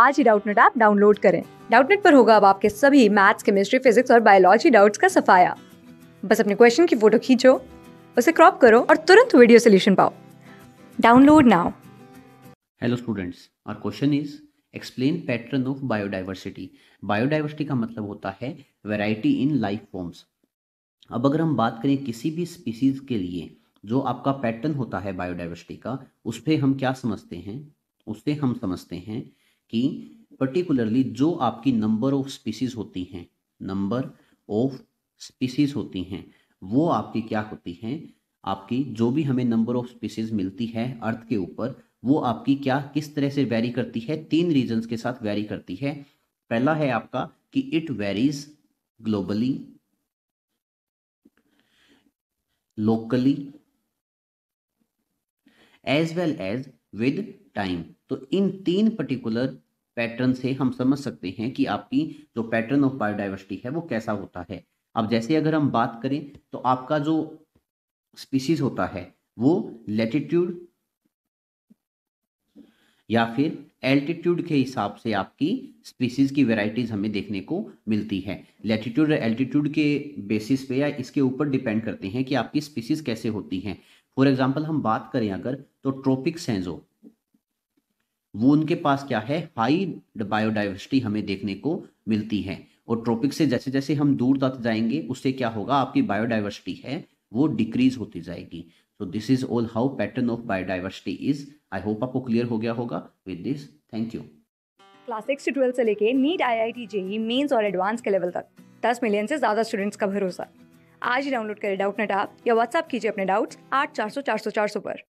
आज ही Doubtnut app download करें डाउटनेट पर होगा अब आपके सभी मैथ्स केमिस्ट्री फिजिक्स और बायोलॉजी डाउट्स का सफाया बस अपने क्वेश्चन की फोटो खींचो उसे क्रॉप करो और तुरंत वीडियो सोल्यूशन पाओ download now hello students our question is explain pattern of biodiversity biodiversity का मतलब होता है वैरायटी इन लाइफ फॉर्म्स अब अगर हम बात करें किसी भी स्पीसीज के लिए जो आपका पैटर्न होता है बायोडाइवर्सिटी का उस पर हम क्या समझते हैं उससे हम समझते हैं कि पर्टिकुलरली जो आपकी नंबर ऑफ स्पीसीज होती हैं नंबर ऑफ स्पीसीज होती हैं वो आपकी क्या होती हैं आपकी जो भी हमें नंबर ऑफ स्पीसीज मिलती है अर्थ के ऊपर वो आपकी क्या किस तरह से वेरी करती है तीन रीजन के साथ वेरी करती है पहला है आपका कि it varies globally locally as well as with time तो इन तीन पर्टिकुलर पैटर्न से हम समझ सकते हैं कि आपकी जो पैटर्न ऑफ बायोडाइवर्सिटी है वो कैसा होता है अब जैसे अगर हम बात करें तो आपका जो स्पीसीज होता है वो लेटिट्यूड या फिर एल्टीट्यूड के हिसाब से आपकी स्पीसीज़ की वेराइटीज़ हमें देखने को मिलती है लेटीट्यूड और एल्टीट्यूड के बेसिस पे या इसके ऊपर डिपेंड करते हैं कि आपकी स्पीसीज़ कैसे होती हैं फॉर एग्जांपल हम बात करें अगर तो ट्रॉपिक सेंजो वो उनके पास क्या है हाई बायोडाइवर्सिटी हमें देखने को मिलती है और ट्रॉपिक से जैसे जैसे हम दूर तक जाएंगे उससे क्या होगा आपकी बायोडाइवर्सिटी है वो डिक्रीज होती जाएगी so this is all how pattern of biodiversity is I hope आपको क्लियर हो गया होगा with this thank you class six से ट्वेल्थ से लेके NEET I I T JEE Mains और एडवांस के लेवल तक दस मिलियन से ज़्यादा स्टूडेंट्स का भरोसा आज ही डाउनलोड करें डाउट नेट आप या व्हाट्सअप कीजिए अपने डाउट्स आठ चार सौ चार सौ चार सौ पर